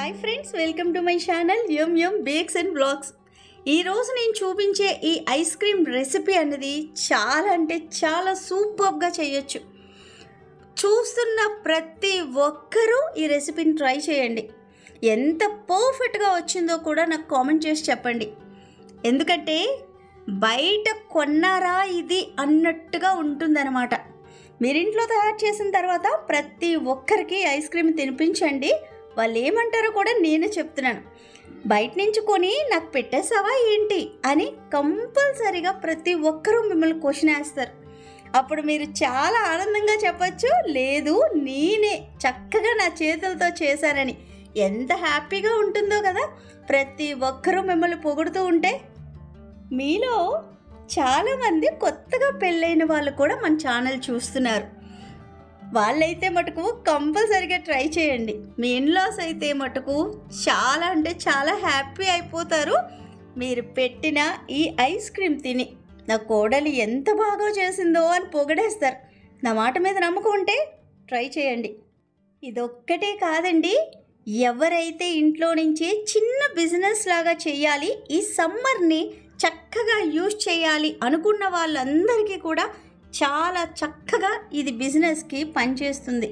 hi friends welcome to my channel M M bakes and vlogs ఈరోజు నేను చూపించే ఈ ఐస్ క్రీమ్ రెసిపీ అనేది చాలా అంటే చాలా సూపర్గా చేయొచ్చు చూస్తున్న ప్రతి ఒక్కరూ ఈ రెసిపీని ట్రై చేయండి ఎంత పర్ఫెక్ట్గా వచ్చిందో కూడా నాకు కామెంట్ చేసి చెప్పండి ఎందుకంటే బయట కొన్నారా ఇది అన్నట్టుగా ఉంటుందన్నమాట మీరింట్లో తయారు చేసిన తర్వాత ప్రతి ఒక్కరికి ఐస్ క్రీమ్ తినిపించండి వాళ్ళు ఏమంటారో కూడా నేను చెప్తున్నాను బయట నుంచి కొని నాకు పెట్టేసావా ఏంటి అని కంపల్సరీగా ప్రతి ఒక్కరూ మిమ్మల్ని క్వశ్చన్ వేస్తారు అప్పుడు మీరు చాలా ఆనందంగా చెప్పచ్చు లేదు నేనే చక్కగా నా చేతులతో చేశానని ఎంత హ్యాపీగా ఉంటుందో కదా ప్రతి ఒక్కరూ మిమ్మల్ని పొగుడుతూ ఉంటే మీలో చాలామంది కొత్తగా పెళ్ళైన వాళ్ళు కూడా మన ఛానల్ చూస్తున్నారు వాళ్ళైతే మటుకు కంపల్సరిగా ట్రై చేయండి మీ ఇన్లాస్ అయితే మటుకు చాలా అంటే చాలా హ్యాపీ అయిపోతారు మీరు పెట్టిన ఈ ఐస్ క్రీమ్ తిని నా కోడలి ఎంత బాగా చేసిందో అని పొగడేస్తారు నా మాట మీద నమ్మకం ఉంటే ట్రై చేయండి ఇదొక్కటే కాదండి ఎవరైతే ఇంట్లో నుంచి చిన్న బిజినెస్ లాగా చేయాలి ఈ సమ్మర్ని చక్కగా యూజ్ చేయాలి అనుకున్న వాళ్ళందరికీ కూడా చాలా చక్కగా ఇది బిజినెస్కి పనిచేస్తుంది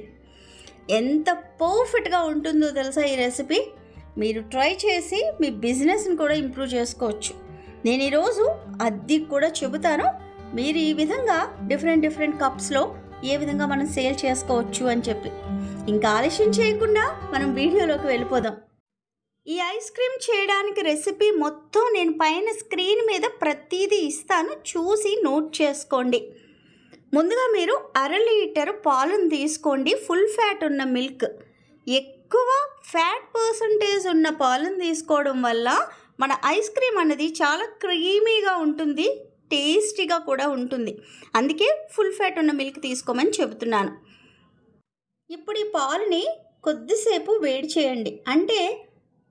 ఎంత పర్ఫెక్ట్గా ఉంటుందో తెలుసా ఈ రెసిపీ మీరు ట్రై చేసి మీ బిజినెస్ని కూడా ఇంప్రూవ్ చేసుకోవచ్చు నేను ఈరోజు అద్దె కూడా చెబుతాను మీరు ఈ విధంగా డిఫరెంట్ డిఫరెంట్ కప్స్లో ఏ విధంగా మనం సేల్ చేసుకోవచ్చు అని చెప్పి ఇంకా ఆలస్యం చేయకుండా మనం వీడియోలోకి వెళ్ళిపోదాం ఈ ఐస్ క్రీమ్ చేయడానికి రెసిపీ మొత్తం నేను పైన స్క్రీన్ మీద ప్రతిదీ ఇస్తాను చూసి నోట్ చేసుకోండి ముందుగా మీరు అర లీటర్ పాలను తీసుకోండి ఫుల్ ఫ్యాట్ ఉన్న మిల్క్ ఎక్కువ ఫ్యాట్ పర్సంటేజ్ ఉన్న పాలను తీసుకోవడం వల్ల మన ఐస్ క్రీమ్ అనేది చాలా క్రీమీగా ఉంటుంది టేస్టీగా కూడా ఉంటుంది అందుకే ఫుల్ ఫ్యాట్ ఉన్న మిల్క్ తీసుకోమని చెబుతున్నాను ఇప్పుడు ఈ పాలుని కొద్దిసేపు వేడి చేయండి అంటే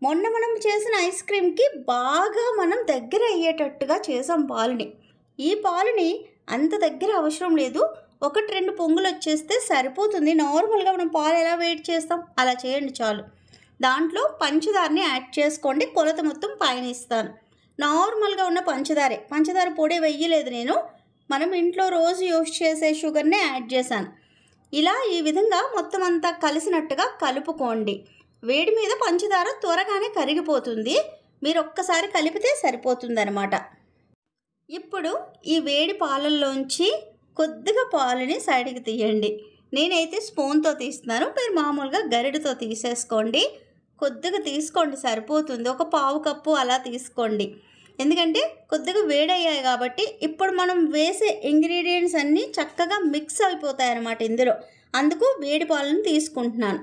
మొన్న మనం చేసిన ఐస్ క్రీమ్కి బాగా మనం దగ్గర అయ్యేటట్టుగా చేసాం పాలుని ఈ పాలుని అంత దగ్గర అవసరం లేదు ఒకటి రెండు పొంగులు వచ్చేస్తే సరిపోతుంది నార్మల్గా మనం పాలు ఎలా వెయిట్ చేస్తాం అలా చేయండి చాలు దాంట్లో పంచదారని యాడ్ చేసుకోండి కొలత మొత్తం పైన ఇస్తాను నార్మల్గా ఉన్న పంచదారే పంచదార పొడి వెయ్యలేదు నేను మనం ఇంట్లో రోజు యూస్ చేసే షుగర్నే యాడ్ చేశాను ఇలా ఈ విధంగా మొత్తం అంతా కలిసినట్టుగా కలుపుకోండి వేడి మీద పంచదార త్వరగానే కరిగిపోతుంది మీరు ఒక్కసారి కలిపితే సరిపోతుందన్నమాట ఇప్పుడు ఈ వేడి పాలల్లోంచి కొద్దిగా పాలని సైడ్కి తీయండి నేనైతే స్పూన్తో తీస్తున్నాను మీరు మామూలుగా గరిడతో తీసేసుకోండి కొద్దిగా తీసుకోండి సరిపోతుంది ఒక పావు కప్పు అలా తీసుకోండి ఎందుకంటే కొద్దిగా వేడయ్యాయి కాబట్టి ఇప్పుడు మనం వేసే ఇంగ్రీడియంట్స్ అన్నీ చక్కగా మిక్స్ అయిపోతాయి అన్నమాట ఇందులో అందుకు వేడి పాలను తీసుకుంటున్నాను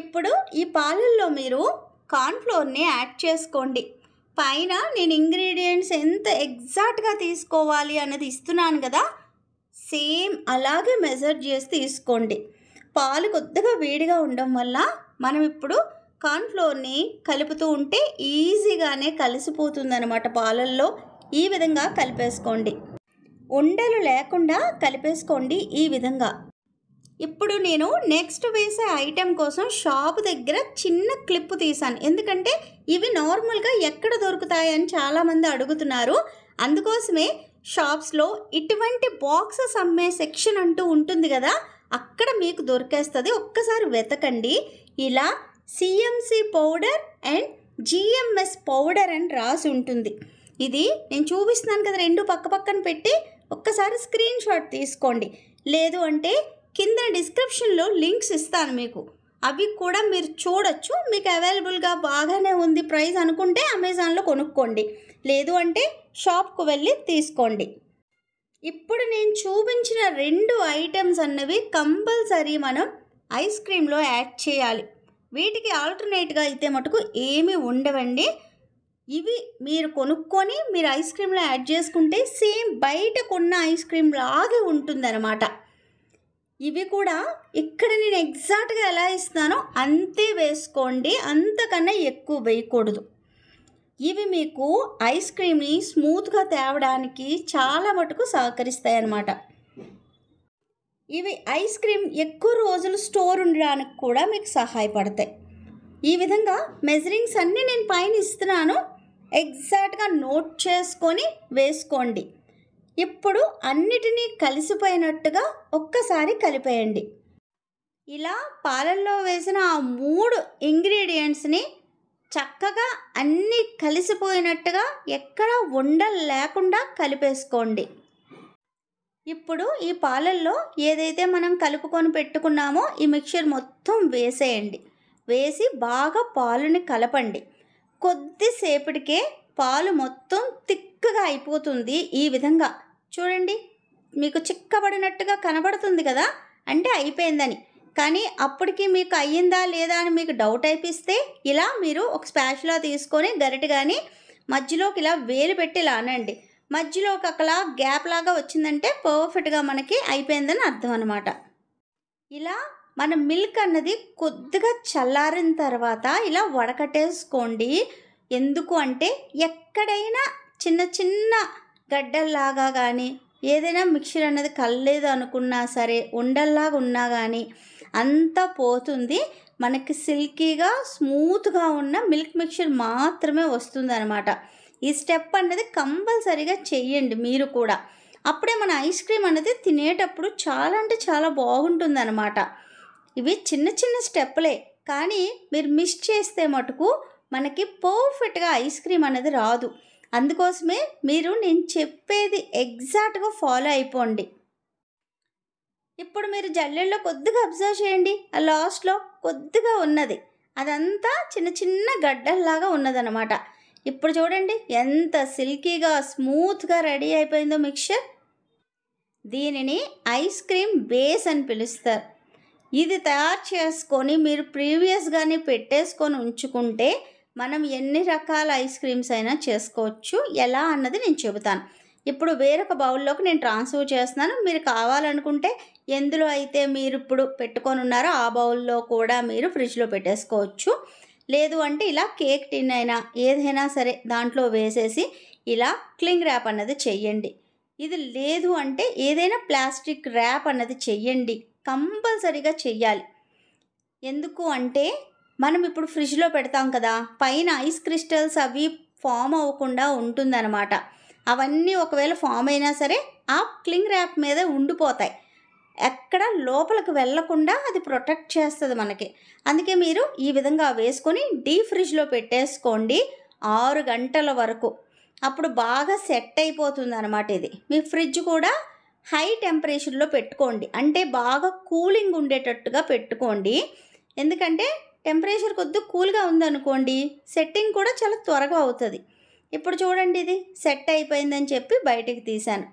ఇప్పుడు ఈ పాలల్లో మీరు కార్న్ఫ్లోర్ని యాడ్ చేసుకోండి పైన నేను ఇంగ్రీడియంట్స్ ఎంత ఎగ్జాక్ట్గా తీసుకోవాలి అన్నది ఇస్తున్నాను కదా సేమ్ అలాగే మెజర్ చేసి తీసుకోండి పాలు కొద్దిగా వేడిగా ఉండడం వల్ల మనం ఇప్పుడు కార్న్ఫ్లోర్ని కలుపుతూ ఉంటే ఈజీగానే కలిసిపోతుందన్నమాట పాలల్లో ఈ విధంగా కలిపేసుకోండి ఉండలు లేకుండా కలిపేసుకోండి ఈ విధంగా ఇప్పుడు నేను నెక్స్ట్ వేసే ఐటెం కోసం షాప్ దగ్గర చిన్న క్లిప్ తీసాను ఎందుకంటే ఇవి నార్మల్గా ఎక్కడ దొరుకుతాయని చాలామంది అడుగుతున్నారు అందుకోసమే షాప్స్లో ఇటువంటి బాక్సెస్ అమ్మే సెక్షన్ అంటూ ఉంటుంది కదా అక్కడ మీకు దొరికేస్తుంది ఒక్కసారి వెతకండి ఇలా CMC powder and GMS powder అని రాసి ఉంటుంది ఇది నేను చూపిస్తున్నాను కదా రెండు పక్క పక్కన పెట్టి ఒక్కసారి స్క్రీన్ షాట్ తీసుకోండి లేదు అంటే కింద డిస్క్రిప్షన్లో లింక్స్ ఇస్తాను మీకు అవి కూడా మీరు చూడొచ్చు మీకు అవైలబుల్గా బాగానే ఉంది ప్రైస్ అనుకుంటే అమెజాన్లో కొనుక్కోండి లేదు అంటే షాప్కు వెళ్ళి తీసుకోండి ఇప్పుడు నేను చూపించిన రెండు ఐటమ్స్ అన్నవి కంపల్సరీ మనం ఐస్ క్రీమ్లో యాడ్ చేయాలి వీటికి ఆల్టర్నేట్గా అయితే మటుకు ఏమీ ఉండవండి ఇవి మీరు కొనుక్కొని మీరు ఐస్ క్రీమ్లో యాడ్ చేసుకుంటే సేమ్ బయట కొన్న ఐస్ క్రీమ్ లాగే ఉంటుందన్నమాట ఇవి కూడా ఇక్కడ నేను ఎగ్జాక్ట్గా ఎలా ఇస్తున్నానో అంతే వేసుకోండి అంతకన్నా ఎక్కువ వేయకూడదు ఇవి మీకు ఐస్ క్రీమ్ని స్మూత్గా తేవడానికి చాలా మటుకు సహకరిస్తాయి అన్నమాట ఇవి ఐస్ క్రీమ్ ఎక్కువ రోజులు స్టోర్ ఉండడానికి కూడా మీకు సహాయపడతాయి ఈ విధంగా మెజరింగ్స్ అన్నీ నేను పైన ఇస్తున్నాను ఎగ్జాక్ట్గా నోట్ చేసుకొని వేసుకోండి ఇప్పుడు అన్నిటినీ కలిసిపోయినట్టుగా ఒక్కసారి కలిపేయండి ఇలా పాలల్లో వేసిన ఆ మూడు ఇంగ్రీడియంట్స్ని చక్కగా అన్నీ కలిసిపోయినట్టుగా ఎక్కడ ఉండలు లేకుండా కలిపేసుకోండి ఇప్పుడు ఈ పాలల్లో ఏదైతే మనం కలుపుకొని పెట్టుకున్నామో ఈ మిక్చర్ మొత్తం వేసేయండి వేసి బాగా పాలుని కలపండి కొద్దిసేపటికే పాలు మొత్తం తిక్ చిక్కగా అయిపోతుంది ఈ విధంగా చూడండి మీకు చిక్కబడినట్టుగా కనబడుతుంది కదా అంటే అయిపోయిందని కానీ అప్పటికి మీకు అయ్యిందా లేదా అని మీకు డౌట్ అయిపిస్తే ఇలా మీరు ఒక స్పాష్లా తీసుకొని గరిట కానీ మధ్యలోకి ఇలా వేలు పెట్టి ఇలా అనండి మధ్యలో ఒక గ్యాప్ లాగా వచ్చిందంటే పర్ఫెక్ట్గా మనకి అయిపోయిందని అర్థం అనమాట ఇలా మన మిల్క్ అన్నది కొద్దిగా చల్లారిన తర్వాత ఇలా వడకట్టేసుకోండి ఎందుకు అంటే ఎక్కడైనా చిన్న చిన్న గడ్డల్లాగా కానీ ఏదైనా మిక్సర్ అనేది కలలేదు అనుకున్నా సరే ఉండల్లాగా ఉన్నా కానీ అంతా పోతుంది మనకి సిల్కీగా స్మూత్గా ఉన్న మిల్క్ మిక్చర్ మాత్రమే వస్తుంది అనమాట ఈ స్టెప్ అనేది కంపల్సరీగా చెయ్యండి మీరు కూడా అప్పుడే మన ఐస్ క్రీమ్ అనేది తినేటప్పుడు చాలా అంటే చాలా అనమాట ఇవి చిన్న చిన్న స్టెప్లే కానీ మీరు మిస్ చేస్తే మటుకు మనకి పర్ఫెక్ట్గా ఐస్ క్రీమ్ అనేది రాదు అందుకోసమే మీరు నేను చెప్పేది ఎగ్జాక్ట్గా ఫాలో అయిపోండి ఇప్పుడు మీరు జల్లెల్లో కొద్దిగా అబ్జర్వ్ చేయండి ఆ లాస్ట్లో కొద్దిగా ఉన్నది అదంతా చిన్న చిన్న గడ్డల్లాగా ఉన్నదనమాట ఇప్పుడు చూడండి ఎంత సిల్కీగా స్మూత్గా రెడీ అయిపోయిందో మిక్చర్ దీనిని ఐస్ క్రీమ్ బేస్ అని పిలుస్తారు ఇది తయారు చేసుకొని మీరు ప్రీవియస్గానే పెట్టేసుకొని ఉంచుకుంటే మనం ఎన్ని రకాల ఐస్ క్రీమ్స్ అయినా చేసుకోవచ్చు ఎలా అన్నది నేను చెబుతాను ఇప్పుడు వేరొక బౌల్లోకి నేను ట్రాన్స్ఫర్ చేస్తున్నాను మీరు కావాలనుకుంటే ఎందులో అయితే మీరు ఇప్పుడు పెట్టుకొని ఉన్నారో ఆ బౌల్లో కూడా మీరు ఫ్రిడ్జ్లో పెట్టేసుకోవచ్చు లేదు అంటే ఇలా కేక్ టిన్ అయినా ఏదైనా సరే దాంట్లో వేసేసి ఇలా క్లింగ్ ర్యాప్ అన్నది చెయ్యండి ఇది లేదు అంటే ఏదైనా ప్లాస్టిక్ ర్యాప్ అన్నది చెయ్యండి కంపల్సరీగా చెయ్యాలి ఎందుకు అంటే మనం ఇప్పుడు ఫ్రిడ్జ్లో పెడతాం కదా పైన ఐస్ క్రిస్టల్స్ అవి ఫామ్ అవ్వకుండా ఉంటుందన్నమాట అవన్నీ ఒకవేళ ఫామ్ అయినా సరే ఆ క్లింగ్ ర్యాప్ మీద ఉండిపోతాయి ఎక్కడ లోపలికి వెళ్లకుండా అది ప్రొటెక్ట్ చేస్తుంది మనకి అందుకే మీరు ఈ విధంగా వేసుకొని డీ ఫ్రిడ్జ్లో పెట్టేసుకోండి ఆరు గంటల వరకు అప్పుడు బాగా సెట్ అయిపోతుంది అనమాట ఇది మీ ఫ్రిడ్జ్ కూడా హై టెంపరేచర్లో పెట్టుకోండి అంటే బాగా కూలింగ్ ఉండేటట్టుగా పెట్టుకోండి ఎందుకంటే టెంపరేచర్ కొద్ది కూల్గా ఉందనుకోండి సెట్టింగ్ కూడా చాలా త్వరగా అవుతుంది ఇప్పుడు చూడండి ఇది సెట్ అయిపోయిందని చెప్పి బయటికి తీశాను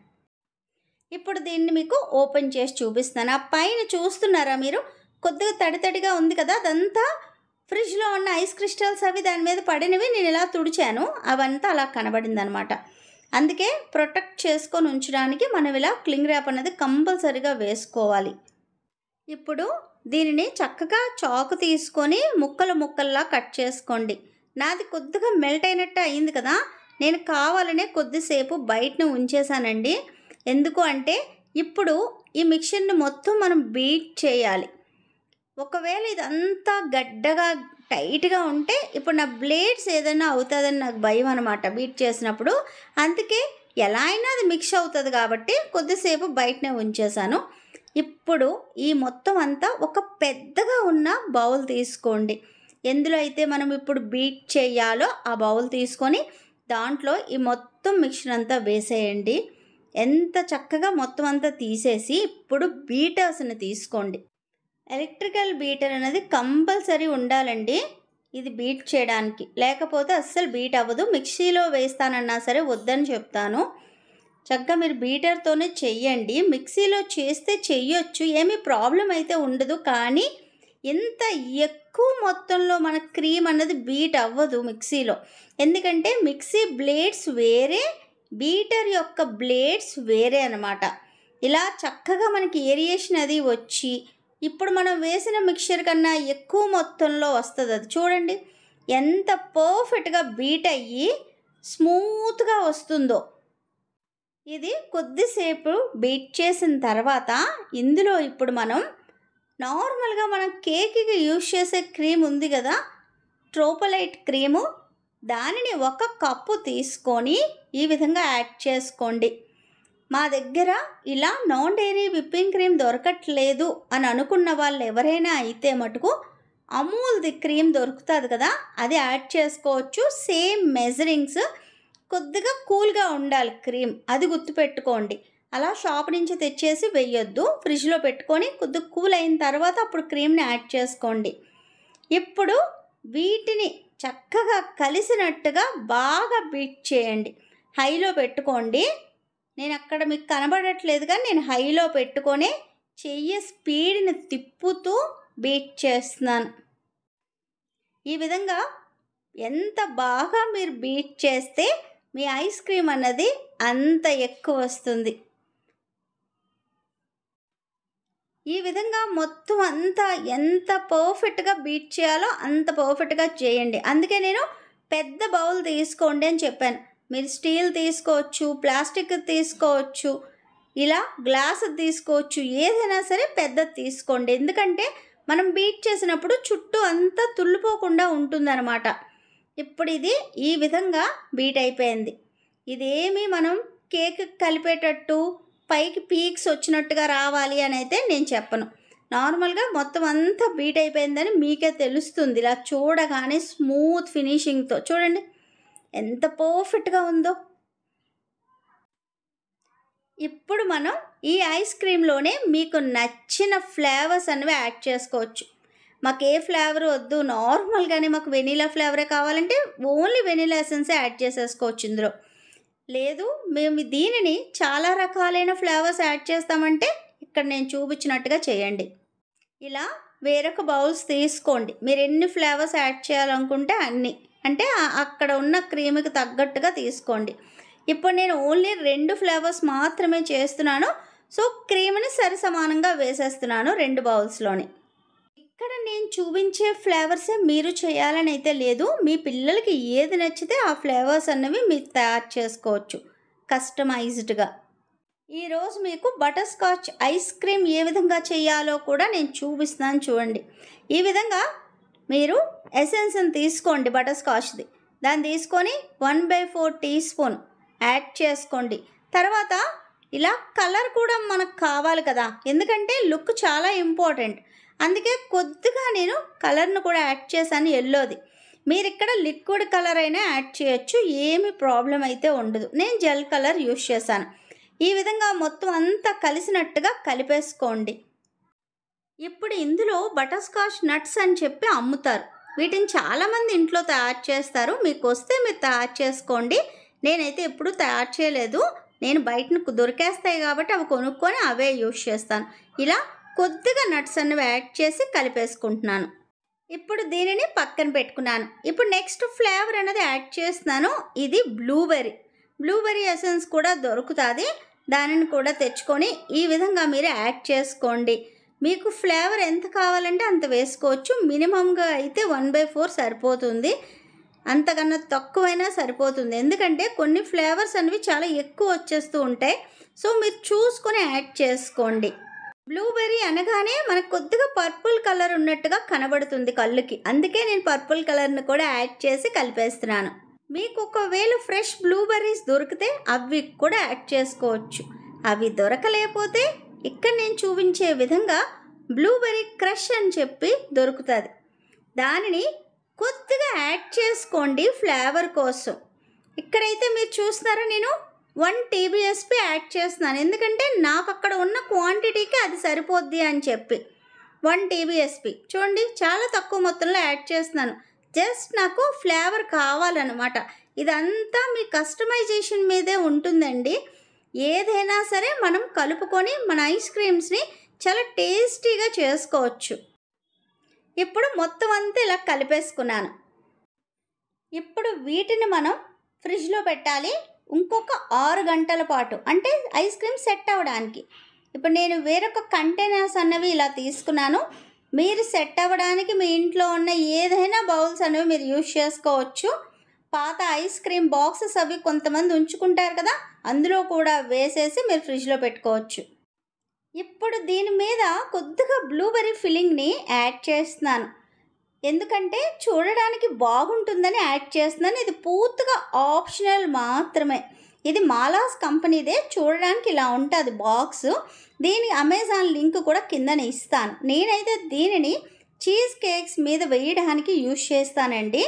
ఇప్పుడు దీన్ని మీకు ఓపెన్ చేసి చూపిస్తాను ఆ పైన చూస్తున్నారా మీరు కొద్దిగా తడితడిగా ఉంది కదా అదంతా ఫ్రిడ్జ్లో ఉన్న ఐస్ క్రిస్టల్స్ అవి దాని మీద పడినవి నేను ఇలా తుడిచాను అవంతా అలా కనబడింది అనమాట అందుకే ప్రొటెక్ట్ చేసుకొని ఉంచడానికి మనం ఇలా క్లింగ్ ర్యాప్ అనేది కంపల్సరీగా వేసుకోవాలి ఇప్పుడు దీనిని చక్కగా చాకు తీసుకొని ముక్కలు ముక్కల్లా కట్ చేసుకోండి నాది కొద్దిగా మెల్ట్ అయినట్టు అయింది కదా నేను కావాలనే కొద్దిసేపు బయటను ఉంచేశానండి ఎందుకు అంటే ఇప్పుడు ఈ మిక్సర్ని మొత్తం మనం బీట్ చేయాలి ఒకవేళ ఇదంతా గడ్డగా టైట్గా ఉంటే ఇప్పుడు నా బ్లేడ్స్ ఏదైనా అవుతుందని నాకు భయం అనమాట బీట్ చేసినప్పుడు అందుకే ఎలా అయినా అది మిక్స్ అవుతుంది కాబట్టి కొద్దిసేపు బయటనే ఉంచేసాను ఇప్పుడు ఈ మొత్తం అంతా ఒక పెద్దగా ఉన్న బౌల్ తీసుకోండి ఎందులో అయితే మనం ఇప్పుడు బీట్ చేయాలో ఆ బౌల్ తీసుకొని దాంట్లో ఈ మొత్తం మిక్సర్ అంతా వేసేయండి ఎంత చక్కగా మొత్తం అంతా తీసేసి ఇప్పుడు బీటర్స్ని తీసుకోండి ఎలక్ట్రికల్ బీటర్ అనేది కంపల్సరీ ఉండాలండి ఇది బీట్ చేయడానికి లేకపోతే అస్సలు బీట్ అవ్వదు మిక్సీలో వేస్తానన్నా సరే వద్దని చెప్తాను చక్కగా మీరు బీటర్తోనే చెయ్యండి మిక్సీలో చేస్తే చెయ్యొచ్చు ఏమీ ప్రాబ్లం అయితే ఉండదు కానీ ఎంత ఎక్కువ మొత్తంలో మన క్రీమ్ అన్నది బీట్ అవ్వదు మిక్సీలో ఎందుకంటే మిక్సీ బ్లేడ్స్ వేరే బీటర్ యొక్క బ్లేడ్స్ వేరే అనమాట ఇలా చక్కగా మనకి ఏరియేషన్ అది వచ్చి ఇప్పుడు మనం వేసిన మిక్చర్ కన్నా ఎక్కువ మొత్తంలో వస్తుంది అది చూడండి ఎంత పర్ఫెక్ట్గా బీట్ అయ్యి స్మూత్గా వస్తుందో ఇది కొద్దిసేపు బీట్ చేసిన తర్వాత ఇందులో ఇప్పుడు మనం నార్మల్గా మనం కేక్కి యూజ్ చేసే క్రీమ్ ఉంది కదా ట్రోపలైట్ క్రీము దానిని ఒక కప్పు తీసుకొని ఈ విధంగా యాడ్ చేసుకోండి మా దగ్గర ఇలా నాన్ డైరీ విప్పింగ్ క్రీమ్ దొరకట్లేదు అని అనుకున్న వాళ్ళు ఎవరైనా అయితే మటుకు అమూల్ది క్రీమ్ దొరుకుతుంది కదా అది యాడ్ చేసుకోవచ్చు సేమ్ మెజరింగ్స్ కొద్దిగా కూల్గా ఉండాలి క్రీమ్ అది గుర్తుపెట్టుకోండి అలా షాప్ నుంచి తెచ్చేసి వేయొద్దు ఫ్రిడ్జ్లో పెట్టుకొని కొద్దిగా కూల్ అయిన తర్వాత అప్పుడు క్రీమ్ని యాడ్ చేసుకోండి ఇప్పుడు వీటిని చక్కగా కలిసినట్టుగా బాగా బీట్ చేయండి హైలో పెట్టుకోండి నేను అక్కడ మీకు కనబడట్లేదు కానీ నేను హైలో పెట్టుకొని చెయ్యి స్పీడ్ని తిప్పుతూ బీట్ చేస్తున్నాను ఈ విధంగా ఎంత బాగా మీరు బీట్ చేస్తే మీ ఐస్ క్రీమ్ అన్నది అంత ఎక్కువ వస్తుంది ఈ విధంగా మొత్తం అంతా ఎంత పర్ఫెక్ట్గా బీట్ చేయాలో అంత పర్ఫెక్ట్గా చేయండి అందుకే నేను పెద్ద బౌల్ తీసుకోండి అని చెప్పాను మీరు స్టీల్ తీసుకోవచ్చు ప్లాస్టిక్ తీసుకోవచ్చు ఇలా గ్లాస్ తీసుకోవచ్చు ఏదైనా సరే పెద్దది తీసుకోండి ఎందుకంటే మనం బీట్ చేసినప్పుడు చుట్టూ అంతా తుల్లిపోకుండా ఉంటుందన్నమాట ఇప్పుడు ఇది ఈ విధంగా బీట్ అయిపోయింది ఇదేమీ మనం కేక్ కలిపేటట్టు పైకి పీక్స్ వచ్చినట్టుగా రావాలి అని అయితే నేను చెప్పను నార్మల్గా మొత్తం అంతా బీట్ అయిపోయిందని మీకే తెలుస్తుంది ఇలా చూడగానే స్మూత్ ఫినిషింగ్తో చూడండి ఎంత పర్ఫెక్ట్గా ఉందో ఇప్పుడు మనం ఈ ఐస్ క్రీమ్లోనే మీకు నచ్చిన ఫ్లేవర్స్ అనేవి యాడ్ చేసుకోవచ్చు మాకు ఏ ఫ్లేవర్ వద్దు నార్మల్గానే మాకు వెనీలా ఫ్లేవరే కావాలంటే ఓన్లీ వెనీలా ఎసెన్సే యాడ్ చేసేసుకోవచ్చు ఇందులో లేదు మేము దీనిని చాలా రకాలైన ఫ్లేవర్స్ యాడ్ చేస్తామంటే ఇక్కడ నేను చూపించినట్టుగా చేయండి ఇలా వేరొక బౌల్స్ తీసుకోండి మీరు ఎన్ని ఫ్లేవర్స్ యాడ్ చేయాలనుకుంటే అన్నీ అంటే అక్కడ ఉన్న క్రీమ్కి తగ్గట్టుగా తీసుకోండి ఇప్పుడు నేను ఓన్లీ రెండు ఫ్లేవర్స్ మాత్రమే చేస్తున్నాను సో క్రీమ్ని సరిసమానంగా వేసేస్తున్నాను రెండు బౌల్స్లోని ఇక్కడ నేను చూపించే ఫ్లేవర్సే మీరు చేయాలని అయితే లేదు మీ పిల్లలకి ఏది నచ్చితే ఆ ఫ్లేవర్స్ అన్నవి మీరు తయారు చేసుకోవచ్చు కస్టమైజ్డ్గా ఈరోజు మీకు బటర్ స్కాచ్ ఐస్ క్రీమ్ ఏ విధంగా చేయాలో కూడా నేను చూపిస్తాను చూడండి ఈ విధంగా మీరు ఎసెన్స్ని తీసుకోండి బటర్ స్కాచ్ది దాన్ని తీసుకొని one by four teaspoon add చేసుకోండి తర్వాత ఇలా కలర్ కూడా మనకు కావాలి కదా ఎందుకంటే లుక్ చాలా ఇంపార్టెంట్ అందుకే కొద్దిగా నేను కలర్ను కూడా యాడ్ చేశాను ఎల్లోది మీరు ఇక్కడ లిక్విడ్ కలర్ అయినా యాడ్ చేయొచ్చు ఏమి ప్రాబ్లం అయితే ఉండదు నేను జెల్ కలర్ యూస్ చేశాను ఈ విధంగా మొత్తం అంతా కలిసినట్టుగా కలిపేసుకోండి ఇప్పుడు ఇందులో బటర్స్కాచ్ నట్స్ అని చెప్పి అమ్ముతారు వీటిని చాలామంది ఇంట్లో తయారు చేస్తారు మీకు వస్తే మీరు తయారు చేసుకోండి నేనైతే ఎప్పుడూ తయారు చేయలేదు నేను బయటను దొరికేస్తాయి కాబట్టి అవి కొనుక్కొని అవే యూస్ చేస్తాను ఇలా కొద్దిగా నట్స్ అనేవి యాడ్ చేసి కలిపేసుకుంటున్నాను ఇప్పుడు దీనిని పక్కన పెట్టుకున్నాను ఇప్పుడు నెక్స్ట్ ఫ్లేవర్ అనేది యాడ్ చేస్తున్నాను ఇది బ్లూబెర్రీ బ్లూబెర్రీ ఎసెన్స్ కూడా దొరుకుతుంది దానిని కూడా తెచ్చుకొని ఈ విధంగా మీరు యాడ్ చేసుకోండి మీకు ఫ్లేవర్ ఎంత కావాలంటే అంత వేసుకోవచ్చు మినిమంగా అయితే వన్ బై ఫోర్ సరిపోతుంది అంతకన్నా తక్కువైనా సరిపోతుంది ఎందుకంటే కొన్ని ఫ్లేవర్స్ అనేవి చాలా ఎక్కువ వచ్చేస్తూ ఉంటాయి సో మీరు చూసుకొని యాడ్ చేసుకోండి బ్లూబెర్రీ అనగానే మనకు కొద్దిగా పర్పుల్ కలర్ ఉన్నట్టుగా కనబడుతుంది కళ్ళుకి అందుకే నేను పర్పుల్ కలర్ను కూడా యాడ్ చేసి కలిపేస్తున్నాను మీకు ఒకవేళ ఫ్రెష్ బ్లూబెర్రీస్ దొరికితే అవి కూడా యాడ్ చేసుకోవచ్చు అవి దొరకలేకపోతే ఇక్కడ నేను చూపించే విధంగా బ్లూబెర్రీ క్రష్ అని చెప్పి దొరుకుతుంది దానిని కొద్దిగా యాడ్ చేసుకోండి ఫ్లేవర్ కోసం ఇక్కడైతే మీరు చూస్తున్నారా నేను వన్ టీబీఎస్పి యాడ్ చేస్తున్నాను ఎందుకంటే నాకు అక్కడ ఉన్న క్వాంటిటీకి అది సరిపోద్ది అని చెప్పి వన్ టీబీఎస్పి చూడండి చాలా తక్కువ మొత్తంలో యాడ్ చేస్తున్నాను జస్ట్ నాకు ఫ్లేవర్ కావాలన్నమాట ఇదంతా మీ కస్టమైజేషన్ మీదే ఉంటుందండి ఏదైనా సరే మనం కలుపుకొని మన ఐస్ క్రీమ్స్ని చాలా టేస్టీగా చేసుకోవచ్చు ఇప్పుడు మొత్తం అంతా ఇలా కలిపేసుకున్నాను ఇప్పుడు వీటిని మనం ఫ్రిడ్జ్లో పెట్టాలి ఇంకొక ఆరు గంటల పాటు అంటే ఐస్ క్రీమ్ సెట్ అవ్వడానికి ఇప్పుడు నేను వేరొక కంటైనర్స్ అన్నవి ఇలా తీసుకున్నాను మీరు సెట్ అవ్వడానికి మీ ఇంట్లో ఉన్న ఏదైనా బౌల్స్ అనేవి మీరు యూజ్ చేసుకోవచ్చు పాత ఐస్ క్రీమ్ బాక్సెస్ అవి కొంతమంది ఉంచుకుంటారు కదా అందులో కూడా వేసేసి మీరు ఫ్రిడ్జ్లో పెట్టుకోవచ్చు ఇప్పుడు దీని మీద కొద్దిగా బ్లూబెర్రీ ఫిల్లింగ్ని యాడ్ చేస్తున్నాను ఎందుకంటే చూడడానికి బాగుంటుందని యాడ్ చేస్తున్నాను ఇది పూర్తిగా ఆప్షనల్ మాత్రమే ఇది మాలాస్ కంపెనీదే చూడడానికి ఇలా ఉంటుంది బాక్స్ దీని అమెజాన్ లింక్ కూడా కిందనే ఇస్తాను నేనైతే దీనిని చీజ్ కేక్స్ మీద వేయడానికి యూజ్ చేస్తానండి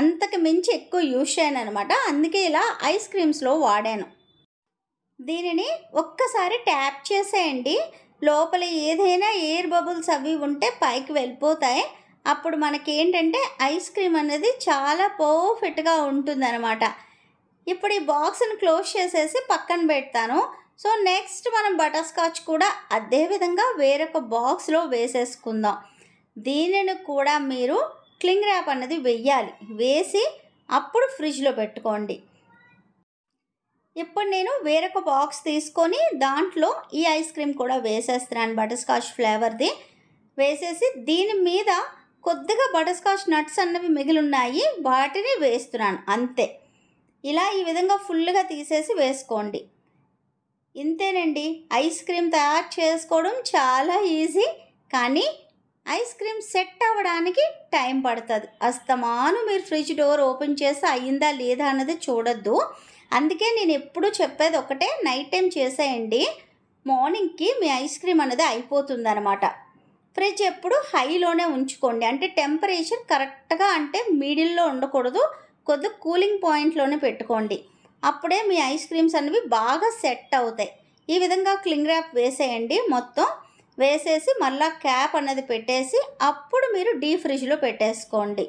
అంతకు మించి ఎక్కువ యూజ్ చేయను అనమాట అందుకే ఇలా ఐస్ క్రీమ్స్లో వాడాను దీనిని ఒక్కసారి ట్యాప్ చేసేయండి లోపల ఏదైనా ఎయిర్ బబుల్స్ అవి ఉంటే పైకి వెళ్ళిపోతాయి అప్పుడు మనకి ఏంటంటే ఐస్ క్రీమ్ అనేది చాలా పర్ఫెక్ట్గా అనమాట ఇప్పుడు ఈ బాక్స్ని క్లోజ్ చేసేసి పక్కన పెడతాను సో నెక్స్ట్ మనం బటర్ స్కాచ్ కూడా అదే విధంగా వేరొక బాక్స్లో వేసేసుకుందాం దీనిని కూడా మీరు క్లింగ్ ర్యాప్ అనేది వెయ్యాలి వేసి అప్పుడు ఫ్రిడ్జ్లో పెట్టుకోండి ఇప్పుడు నేను వేరొక బాక్స్ తీసుకొని దాంట్లో ఈ ఐస్ క్రీమ్ కూడా వేసేస్తున్నాను బటర్ స్కాచ్ ఫ్లేవర్ది వేసేసి దీని మీద కొద్దిగా బటర్స్కాచ్ నట్స్ అన్నవి మిగిలిన్నాయి వాటిని వేస్తున్నాను అంతే ఇలా ఈ విధంగా ఫుల్గా తీసేసి వేసుకోండి ఇంతేనండి ఐస్ క్రీమ్ తయారు చేసుకోవడం చాలా ఈజీ కానీ ఐస్ క్రీమ్ సెట్ అవ్వడానికి టైం పడుతుంది అస్తమాను మీరు ఫ్రిడ్జ్ డోర్ ఓపెన్ చేసి అయ్యిందా లేదా అన్నది చూడొద్దు అందుకే నేను ఎప్పుడూ చెప్పేది ఒకటే నైట్ టైం చేసేయండి మార్నింగ్కి మీ ఐస్ క్రీమ్ అనేది అనమాట ఫ్రిడ్జ్ ఎప్పుడు హైలోనే ఉంచుకోండి అంటే టెంపరేచర్ కరెక్ట్గా అంటే మీడిల్లో ఉండకూడదు కొద్ది కూలింగ్ పాయింట్లోనే పెట్టుకోండి అప్పుడే మీ ఐస్ క్రీమ్స్ అనేవి బాగా సెట్ అవుతాయి ఈ విధంగా క్లింగ్ ర్యాప్ వేసేయండి మొత్తం వేసేసి మళ్ళా క్యాప్ అనేది పెట్టేసి అప్పుడు మీరు డీప్ ఫ్రిడ్జ్లో పెట్టేసుకోండి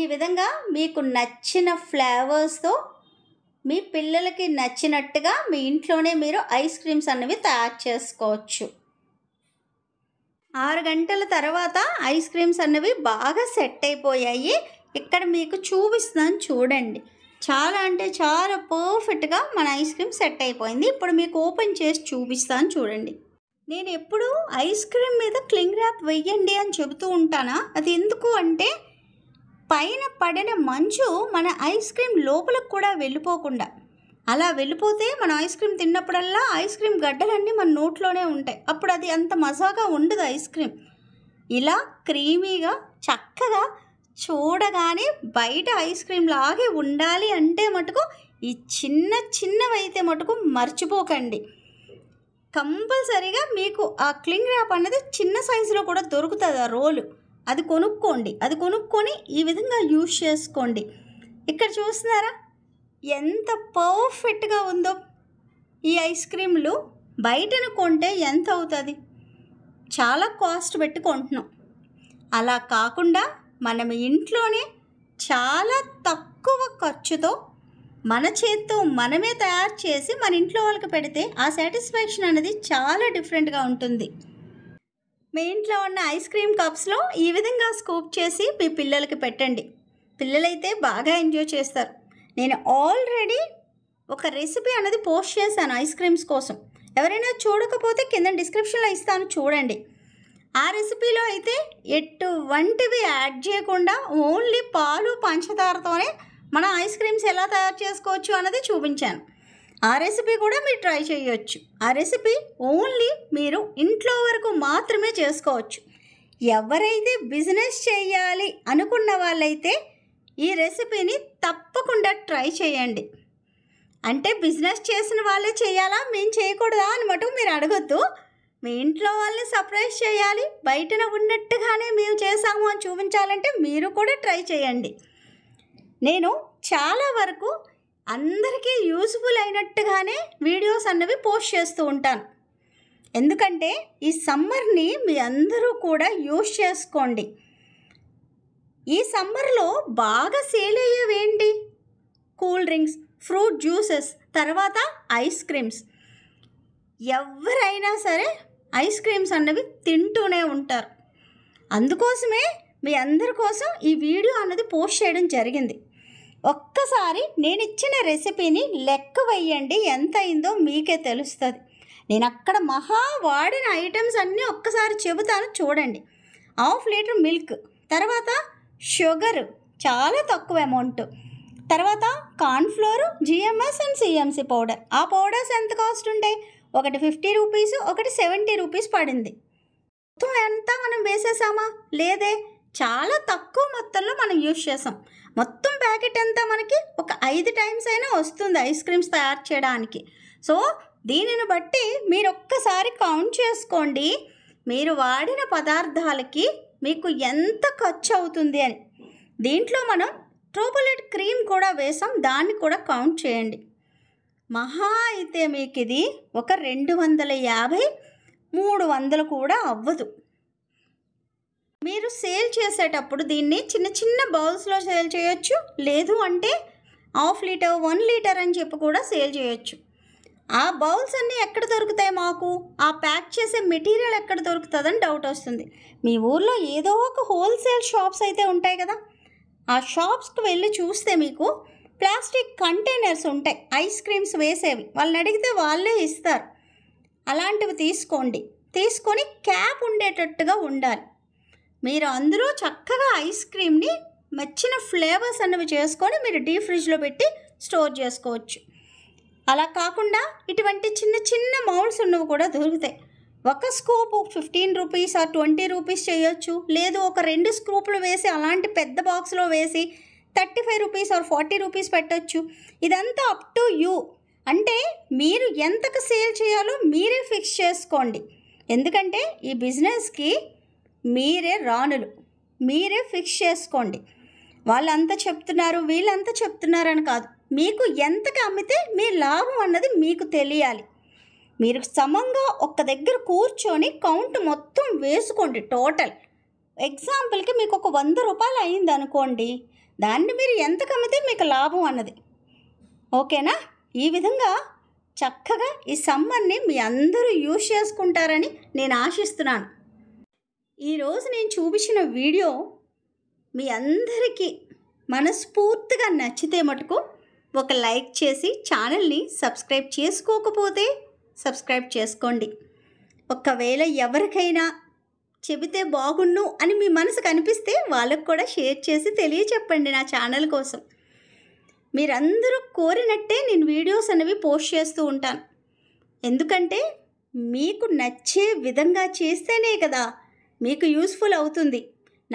ఈ విధంగా మీకు నచ్చిన ఫ్లేవర్స్తో మీ పిల్లలకి నచ్చినట్టుగా మీ ఇంట్లోనే మీరు ఐస్ క్రీమ్స్ అనేవి తయారు చేసుకోవచ్చు ఆరు గంటల తర్వాత ఐస్ క్రీమ్స్ అన్నవి బాగా సెట్ అయిపోయాయి ఇక్కడ మీకు చూపిస్తాను చూడండి చాలా అంటే చాలా పర్ఫెక్ట్గా మన ఐస్ క్రీమ్ సెట్ అయిపోయింది ఇప్పుడు మీకు ఓపెన్ చేసి చూపిస్తాను చూడండి నేను ఎప్పుడు ఐస్ క్రీమ్ మీద క్లింగ్ ర్యాప్ వెయ్యండి అని చెబుతూ ఉంటానా అది ఎందుకు అంటే పైన పడిన మంచు మన ఐస్ క్రీమ్ లోపలకు కూడా వెళ్ళిపోకుండా అలా వెళ్ళిపోతే మనం ఐస్ క్రీమ్ తిన్నప్పుడల్లా ఐస్ క్రీమ్ గడ్డలన్నీ మన నోట్లోనే ఉంటాయి అప్పుడు అది అంత మజాగా ఉండదు ఐస్ క్రీమ్ ఇలా క్రీమీగా చక్కగా చూడగానే బయట ఐస్ క్రీమ్ లాగే ఉండాలి అంటే మటుకు ఈ చిన్న చిన్నవైతే మటుకు మర్చిపోకండి కంపల్సరీగా మీకు ఆ క్లింగ్ ర్యాప్ అనేది చిన్న సైజులో కూడా దొరుకుతుంది ఆ రోలు అది కొనుక్కోండి అది కొనుక్కొని ఈ విధంగా యూజ్ చేసుకోండి ఇక్కడ చూస్తున్నారా ఎంత పర్ఫెక్ట్గా ఉందో ఈ ఐస్ క్రీమ్లు బయటను కొంటే ఎంత అవుతుంది చాలా కాస్ట్ పెట్టి కొంటున్నాం అలా కాకుండా మనం ఇంట్లోనే చాలా తక్కువ ఖర్చుతో మన చేత్తో మనమే తయారు చేసి మన ఇంట్లో వాళ్ళకి పెడితే ఆ సాటిస్ఫాక్షన్ అనేది చాలా డిఫరెంట్గా ఉంటుంది మీ ఇంట్లో ఉన్న ఐస్ క్రీమ్ కప్స్లో ఈ విధంగా స్కూప్ చేసి మీ పిల్లలకి పెట్టండి పిల్లలైతే బాగా ఎంజాయ్ చేస్తారు నేను ఆల్రెడీ ఒక రెసిపీ అనేది పోస్ట్ చేశాను ఐస్ క్రీమ్స్ కోసం ఎవరైనా చూడకపోతే కింద డిస్క్రిప్షన్లో ఇస్తాను చూడండి ఆ రెసిపీలో అయితే ఎటువంటివి యాడ్ చేయకుండా ఓన్లీ పాలు పంచదారతోనే మన ఐస్ క్రీమ్స్ ఎలా తయారు చేసుకోవచ్చు అన్నది చూపించాను ఆ రెసిపీ కూడా మీరు ట్రై చేయొచ్చు ఆ రెసిపీ ఓన్లీ మీరు ఇంట్లో వరకు మాత్రమే చేసుకోవచ్చు ఎవరైతే బిజినెస్ చేయాలి అనుకున్న వాళ్ళైతే ఈ రెసిపీని తప్పకుండా ట్రై చేయండి అంటే బిజినెస్ చేసిన వాళ్ళే చేయాలా మేము చేయకూడదా అనమాట మీరు అడగద్దు మీ ఇంట్లో వాళ్ళని సర్ప్రైజ్ చేయాలి బయటన ఉన్నట్టుగానే మేము చేసాము అని చూపించాలంటే మీరు కూడా ట్రై చేయండి నేను చాలా వరకు అందరికీ యూజ్ఫుల్ అయినట్టుగానే వీడియోస్ అన్నవి పోస్ట్ చేస్తూ ఉంటాను ఎందుకంటే ఈ సమ్మర్ని మీ అందరూ కూడా యూజ్ చేసుకోండి ఈ సమ్మర్లో బాగా సేల్ అయ్యేవేంటి కూల్ డ్రింక్స్ ఫ్రూట్ జ్యూసెస్ తర్వాత ఐస్ క్రీమ్స్ ఎవరైనా సరే ఐస్ క్రీమ్స్ అన్నవి తింటూనే ఉంటారు అందుకోసమే మీ అందరి కోసం ఈ వీడియో అన్నది పోస్ట్ చేయడం జరిగింది ఒక్కసారి నేను ఇచ్చిన రెసిపీని లెక్క వేయండి ఎంత అయిందో మీకే తెలుస్తుంది నేను అక్కడ మహా వాడిన ఐటమ్స్ అన్నీ ఒక్కసారి చెబుతాను చూడండి హాఫ్ లీటర్ మిల్క్ తర్వాత షుగర్ చాలా తక్కువ అమౌంట్ తర్వాత cornflour GMS and CMC powder ఆ పౌడర్స్ ఎంత కాస్ట్ ఉంటాయి ఒకటి ఫిఫ్టీ రూపీస్ ఒకటి సెవెంటీ రూపీస్ పడింది మొత్తం ఎంత మనం వేసేసామా లేదే చాలా తక్కువ మొత్తంలో మనం యూజ్ చేసాం మొత్తం ప్యాకెట్ అంతా మనకి ఒక ఐదు టైమ్స్ అయినా వస్తుంది ఐస్ క్రీమ్స్ తయారు చేయడానికి సో దీనిని బట్టి మీరు ఒక్కసారి కౌంట్ చేసుకోండి మీరు వాడిన పదార్థాలకి మీకు ఎంత ఖర్చు అవుతుంది అని దీంట్లో మనం ట్రోబోలెట్ క్రీమ్ కూడా వేసాం దాన్ని కూడా కౌంట్ చేయండి మహా అయితే మీకు ఇది ఒక రెండు వందల యాభై మూడు వందలు కూడా అవ్వదు మీరు సేల్ చేసేటప్పుడు దీన్ని చిన్న చిన్న బౌల్స్లో సేల్ చేయొచ్చు లేదు అంటే హాఫ్ లీటర్ వన్ లీటర్ అని చెప్పి కూడా సేల్ చేయొచ్చు ఆ బౌల్స్ అన్నీ ఎక్కడ దొరుకుతాయి మాకు ఆ ప్యాక్ చేసే మెటీరియల్ ఎక్కడ దొరుకుతుందని డౌట్ వస్తుంది మీ ఊర్లో ఏదో ఒక హోల్సేల్ షాప్స్ అయితే ఉంటాయి కదా ఆ షాప్స్కి వెళ్ళి చూస్తే మీకు ప్లాస్టిక్ కంటైనర్స్ ఉంటాయి ఐస్ క్రీమ్స్ వేసేవి వాళ్ళని అడిగితే వాళ్ళే ఇస్తారు అలాంటివి తీసుకోండి తీసుకొని క్యాప్ ఉండేటట్టుగా ఉండాలి మీరు అందరూ చక్కగా ఐస్ క్రీమ్ని మెచ్చిన ఫ్లేవర్స్ అనేవి చేసుకొని మీరు డీ ఫ్రిడ్జ్లో పెట్టి స్టోర్ చేసుకోవచ్చు అలా కాకుండా ఇటువంటి చిన్న చిన్న మౌల్స్ ఉన్నవి కూడా దొరుకుతాయి ఒక స్కూప్ ఫిఫ్టీన్ రూపీస్ ఆ ట్వంటీ రూపీస్ చేయొచ్చు లేదు ఒక రెండు స్కూపులు వేసి అలాంటి పెద్ద బాక్స్లో వేసి thirty five rupees or forty rupees పెట్టచ్చు ఇదంతా అప్ టు యూ అంటే మీరు ఎంతకు సేల్ చేయాలో మీరే ఫిక్స్ చేసుకోండి ఎందుకంటే ఈ బిజినెస్కి మీరే రాణులు మీరే ఫిక్స్ చేసుకోండి వాళ్ళంతా చెప్తున్నారు వీళ్ళంతా చెప్తున్నారని కాదు మీకు ఎంతకు అమ్మితే మీ లాభం అన్నది మీకు తెలియాలి మీరు సమంగా ఒక్క దగ్గర కూర్చొని కౌంట్ మొత్తం వేసుకోండి టోటల్ ఎగ్జాంపుల్కి మీకు ఒక వంద రూపాయలు అయింది అనుకోండి దాన్ని మీరు ఎంత కమ్మితే మీకు లాభం అన్నది ఓకేనా ఈ విధంగా చక్కగా ఈ సమ్మర్ని మీ అందరూ యూజ్ చేసుకుంటారని నేను ఆశిస్తున్నాను ఈరోజు నేను చూపించిన వీడియో మీ అందరికీ మనస్ఫూర్తిగా నచ్చితే మటుకు ఒక లైక్ చేసి ఛానల్ని సబ్స్క్రైబ్ చేసుకోకపోతే సబ్స్క్రైబ్ చేసుకోండి ఒకవేళ ఎవరికైనా చెబితే బాగుండు అని మీ మనసుకు అనిపిస్తే వాళ్ళకు కూడా షేర్ చేసి తెలియచెప్పండి నా ఛానల్ కోసం మీరందరూ కోరినట్టే నేను వీడియోస్ అనేవి పోస్ట్ చేస్తూ ఉంటాను ఎందుకంటే మీకు నచ్చే విధంగా చేస్తేనే కదా మీకు యూస్ఫుల్ అవుతుంది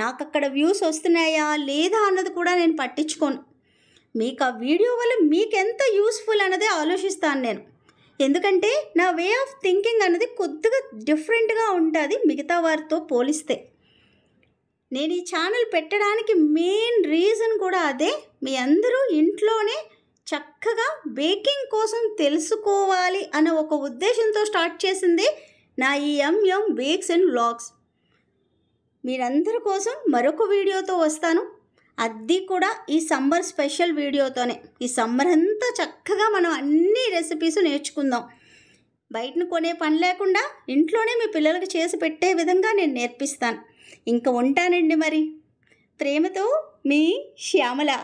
నాకు అక్కడ వ్యూస్ వస్తున్నాయా లేదా అన్నది కూడా నేను పట్టించుకోను మీకు ఆ వీడియో వల్ల మీకు ఎంత యూస్ఫుల్ అన్నదే ఆలోచిస్తాను నేను ఎందుకంటే నా వే ఆఫ్ థింకింగ్ అనేది కొద్దిగా డిఫరెంట్గా ఉంటుంది మిగతా వారితో పోలిస్తే నేను ఈ ఛానల్ పెట్టడానికి మెయిన్ రీజన్ కూడా అదే మీ అందరూ ఇంట్లోనే చక్కగా బేకింగ్ కోసం తెలుసుకోవాలి అన్న ఒక ఉద్దేశంతో స్టార్ట్ చేసింది నా ఈ ఎంఎం బేక్స్ అండ్ వ్లాగ్స్ మీరందరి కోసం మరొక వీడియోతో వస్తాను అది కూడా ఈ సమ్మర్ స్పెషల్ వీడియోతోనే ఈ సమ్మర్ అంతా చక్కగా మనం అన్ని రెసిపీస్ నేర్చుకుందాం బయటను కొనే పని లేకుండా ఇంట్లోనే మీ పిల్లలకు చేసి పెట్టే విధంగా నేను నేర్పిస్తాను ఇంకా ఉంటానండి మరి ప్రేమతో మీ శ్యామల